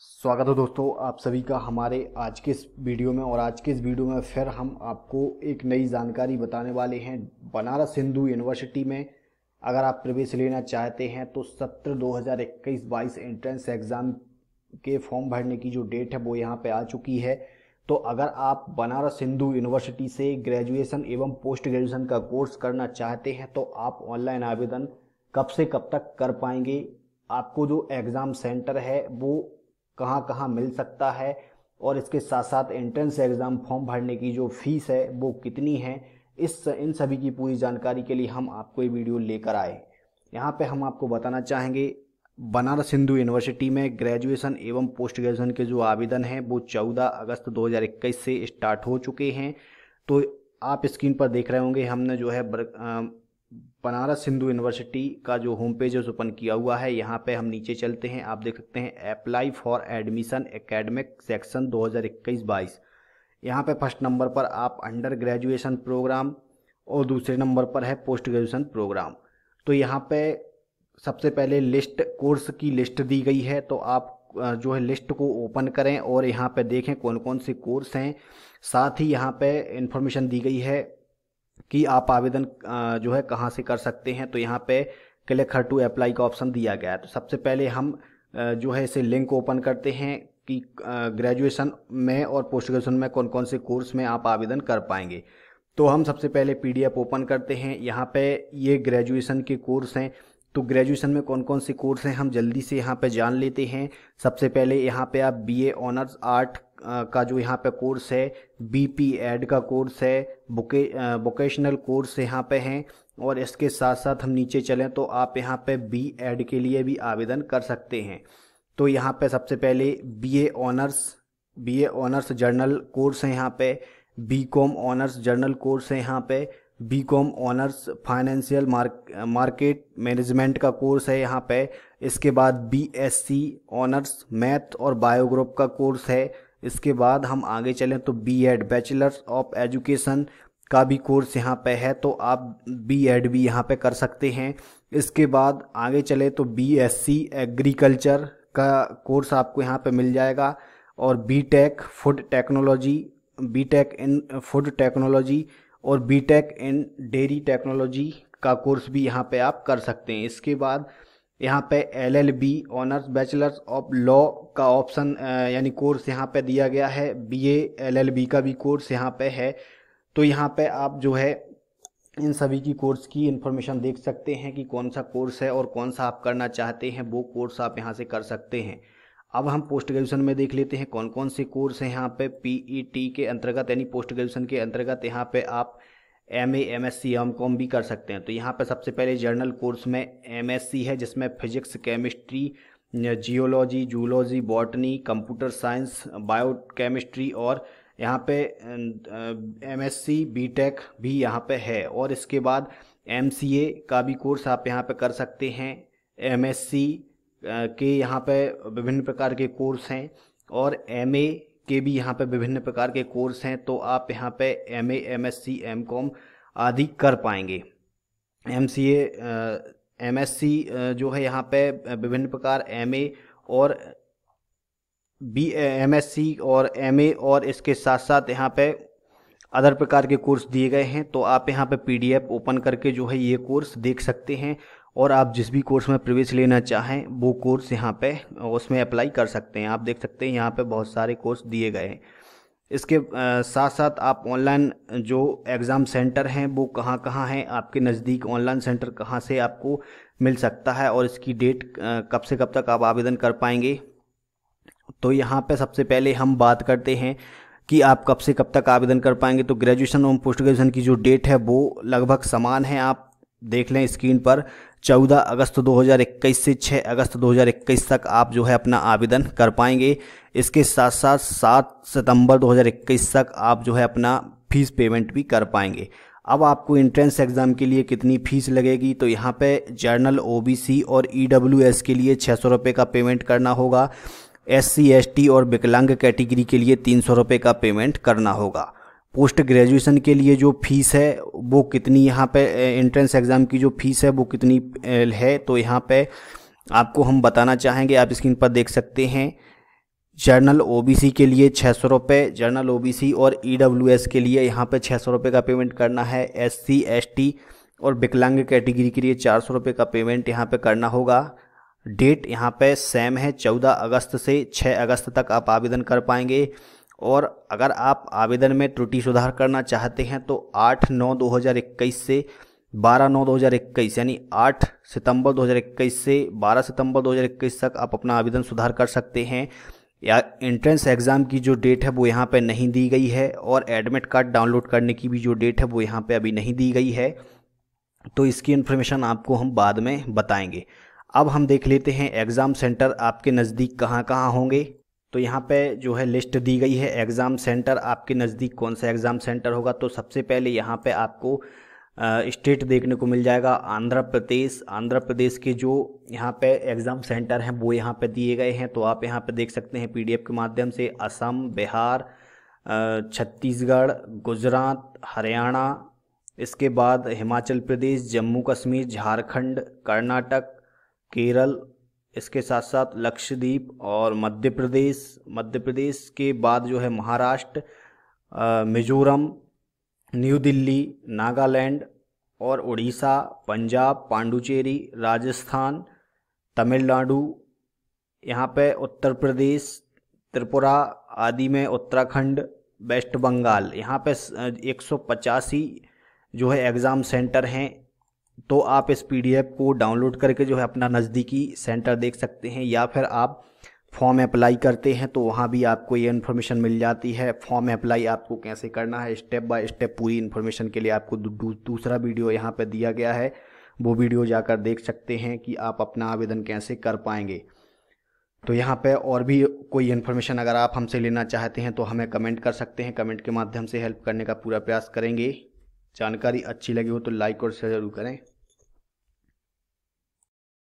स्वागत है दोस्तों आप सभी का हमारे आज के इस वीडियो में और आज के इस वीडियो में फिर हम आपको एक नई जानकारी बताने वाले हैं बनारस हिंदू यूनिवर्सिटी में अगर आप प्रवेश लेना चाहते हैं तो सत्र 2021-22 एंट्रेंस एग्ज़ाम के फॉर्म भरने की जो डेट है वो यहाँ पे आ चुकी है तो अगर आप बनारस हिंदू यूनिवर्सिटी से ग्रेजुएशन एवं पोस्ट ग्रेजुएशन का कोर्स करना चाहते हैं तो आप ऑनलाइन आवेदन कब से कब तक कर पाएंगे आपको जो एग्ज़ाम सेंटर है वो कहाँ कहाँ मिल सकता है और इसके साथ साथ एंट्रेंस एग्ज़ाम फॉर्म भरने की जो फीस है वो कितनी है इस इन सभी की पूरी जानकारी के लिए हम आपको ये वीडियो लेकर आए यहाँ पे हम आपको बताना चाहेंगे बनारस हिंदू यूनिवर्सिटी में ग्रेजुएशन एवं पोस्ट ग्रेजुएशन के जो आवेदन हैं वो 14 अगस्त 2021 से स्टार्ट हो चुके हैं तो आप स्क्रीन पर देख रहे होंगे हमने जो है बनारस हिंदू यूनिवर्सिटी का जो होम पेज है ओपन किया हुआ है यहाँ पे हम नीचे चलते हैं आप देख सकते हैं apply for admission academic section 2021-22 यहाँ पर फर्स्ट नंबर पर आप अंडर ग्रेजुएशन प्रोग्राम और दूसरे नंबर पर है पोस्ट ग्रेजुएशन प्रोग्राम तो यहाँ पे सबसे पहले लिस्ट कोर्स की लिस्ट दी गई है तो आप जो है लिस्ट को ओपन करें और यहाँ पे देखें कौन कौन से कोर्स हैं साथ ही यहाँ पे इंफॉर्मेशन दी गई है कि आप आवेदन जो है कहाँ से कर सकते हैं तो यहाँ पे क्लिक हर टू अप्लाई का ऑप्शन दिया गया है तो सबसे पहले हम जो है इसे लिंक ओपन करते हैं कि ग्रेजुएशन में और पोस्ट ग्रेजुएशन में कौन कौन से कोर्स में आप आवेदन कर पाएंगे तो हम सबसे पहले पी ओपन करते हैं यहाँ पे ये ग्रेजुएशन के कोर्स हैं तो ग्रेजुएशन में कौन कौन से कोर्स हैं हम जल्दी से यहाँ पे जान लेते हैं सबसे पहले यहाँ पे आप बीए ऑनर्स आर्ट का जो यहाँ पे कोर्स है बीपी एड का कोर्स है बुके वोकेशनल कोर्स यहाँ पे हैं और इसके साथ साथ हम नीचे चलें तो आप यहाँ पे बी एड के लिए भी आवेदन कर सकते हैं तो यहाँ पे सबसे पहले BA honours BA honours general course है यहाँ पे बीकॉम ऑनर्स जर्नल कोर्स है यहाँ पे BCom honours financial market management का कोर्स है यहाँ पे इसके बाद बीएससी ऑनर्स मैथ और बायोग्रुप का कोर्स है इसके बाद हम आगे चलें तो B ed bachelors of education का भी कोर्स यहाँ पे है तो आप बी एड भी यहाँ पे कर सकते हैं इसके बाद आगे चले तो बी एस सी एग्रीकल्चर का कोर्स आपको यहाँ पे मिल जाएगा और B tech food technology B tech in food technology और B tech in dairy technology का कोर्स भी यहाँ पे आप कर सकते हैं इसके बाद यहाँ पे L L B honours bachelors of law का ऑप्शन यानी कोर्स यहाँ पे दिया गया है बी एल एल बी का भी कोर्स यहाँ पे है तो यहाँ पे आप जो है इन सभी की कोर्स की इन्फॉर्मेशन देख सकते हैं कि कौन सा कोर्स है और कौन सा आप करना चाहते हैं वो कोर्स आप यहाँ से कर सकते हैं अब हम पोस्ट ग्रेजुएशन में देख लेते हैं कौन कौन से कोर्स हैं यहाँ पे टी e के अंतर्गत यानी पोस्ट ग्रेजुएशन के अंतर्गत यहाँ पे आप M A M S C M com भी कर सकते हैं तो यहाँ पर सबसे पहले जर्नल कोर्स में एम एस सी है जिसमें physics chemistry geology zoology botany computer science bio chemistry और यहाँ पे M S C B tech भी यहाँ पे है और इसके बाद एम सी ए का भी कोर्स आप यहाँ पे कर सकते हैं एम एस सी के यहाँ पे विभिन्न प्रकार के कोर्स हैं और एम ए के भी यहाँ पे विभिन्न प्रकार के कोर्स हैं तो आप यहाँ पे M A M S C M com आदि कर पाएंगे M C M S C जो है यहाँ पे विभिन्न प्रकार एम ए और बी एम एस सी और एम ए और इसके साथ साथ यहाँ पे अदर प्रकार के कोर्स दिए गए हैं तो आप यहाँ पे पीडीएफ ओपन करके जो है ये कोर्स देख सकते हैं और आप जिस भी कोर्स में प्रवेश लेना चाहें वो कोर्स यहाँ पे उसमें अप्लाई कर सकते हैं आप देख सकते हैं यहाँ पे बहुत सारे कोर्स दिए गए हैं इसके साथ साथ आप ऑनलाइन जो एग्ज़ाम सेंटर हैं वो कहाँ कहाँ हैं आपके नज़दीक ऑनलाइन सेंटर कहाँ से आपको मिल सकता है और इसकी डेट कब से कब तक आप आवेदन कर पाएंगे तो यहाँ पे सबसे पहले हम बात करते हैं कि आप कब से कब तक आवेदन कर पाएंगे तो ग्रेजुएशन और पोस्ट ग्रेजुएशन की जो डेट है वो लगभग समान है आप देख लें स्क्रीन पर 14 अगस्त 2021 से 6 अगस्त 2021 तक आप जो है अपना आवेदन कर पाएंगे इसके साथ साथ 7 सितंबर 2021 तक आप जो है अपना फीस पेमेंट भी कर पाएंगे अब आपको इंट्रेंस एग्ज़ाम के लिए कितनी फ़ीस लगेगी तो यहाँ पे जर्नल ओबीसी और ईडब्ल्यूएस e के लिए छः सौ रुपये का पेमेंट करना होगा एस सी एस टी और विकलांग कैटेगरी के लिए तीन सौ रुपये का पेमेंट करना होगा पोस्ट ग्रेजुएशन के लिए जो फीस है वो कितनी यहाँ पे एंट्रेंस एग्ज़ाम की जो फीस है वो कितनी है तो यहाँ पे आपको हम बताना चाहेंगे आप स्क्रीन पर देख सकते हैं जर्नल ओबीसी के लिए छः सौ रुपये जर्नल ओबीसी और ईडब्ल्यूएस e के लिए यहाँ पे छः सौ रुपये का पेमेंट करना है एससी एसटी और विकलांग कैटेगरी के लिए चार सौ रुपये का पेमेंट यहाँ पे करना होगा डेट यहाँ पे सेम है चौदह अगस्त से छः अगस्त तक आप आवेदन कर पाएंगे और अगर आप आवेदन में त्रुटि सुधार करना चाहते हैं तो 8 नौ 2021 से 12 नौ 2021 यानी 8 सितंबर 2021 से 12 सितंबर 2021 तक आप अपना आवेदन सुधार कर सकते हैं या एंट्रेंस एग्ज़ाम की जो डेट है वो यहाँ पे नहीं दी गई है और एडमिट कार्ड डाउनलोड करने की भी जो डेट है वो यहाँ पे अभी नहीं दी गई है तो इसकी इन्फॉर्मेशन आपको हम बाद में बताएंगे अब हम देख लेते हैं एग्ज़ाम सेंटर आपके नज़दीक कहाँ कहाँ होंगे तो यहाँ पे जो है लिस्ट दी गई है एग्ज़ाम सेंटर आपके नज़दीक कौन सा एग्ज़ाम सेंटर होगा तो सबसे पहले यहाँ पे आपको स्टेट देखने को मिल जाएगा आंध्र प्रदेश आंध्र प्रदेश के जो यहाँ पे एग्ज़ाम सेंटर हैं वो यहाँ पे दिए गए हैं तो आप यहाँ पे देख सकते हैं पीडीएफ के माध्यम से असम बिहार छत्तीसगढ़ गुजरात हरियाणा इसके बाद हिमाचल प्रदेश जम्मू कश्मीर झारखंड कर्नाटक केरल इसके साथ साथ लक्षद्वीप और मध्य प्रदेश मध्य प्रदेश के बाद जो है महाराष्ट्र मिजोरम न्यू दिल्ली नागालैंड और उड़ीसा पंजाब पांडुचेरी राजस्थान तमिलनाडु यहाँ पे उत्तर प्रदेश त्रिपुरा आदि में उत्तराखंड वेस्ट बंगाल यहाँ पे एक जो है एग्ज़ाम सेंटर हैं तो आप इस पीडीएफ को डाउनलोड करके जो है अपना नज़दीकी सेंटर देख सकते हैं या फिर आप फॉर्म अप्लाई करते हैं तो वहाँ भी आपको ये इन्फॉर्मेशन मिल जाती है फॉर्म अप्लाई आपको कैसे करना है स्टेप बाय स्टेप पूरी इन्फॉर्मेशन के लिए आपको दू, दूसरा वीडियो यहाँ पर दिया गया है वो वीडियो जाकर देख सकते हैं कि आप अपना आवेदन कैसे कर पाएंगे तो यहाँ पे और भी कोई इन्फॉर्मेशन अगर आप हमसे लेना चाहते हैं तो हमें कमेंट कर सकते हैं कमेंट के माध्यम से हेल्प करने का पूरा प्रयास करेंगे जानकारी अच्छी लगी हो तो लाइक और शेयर जरूर करें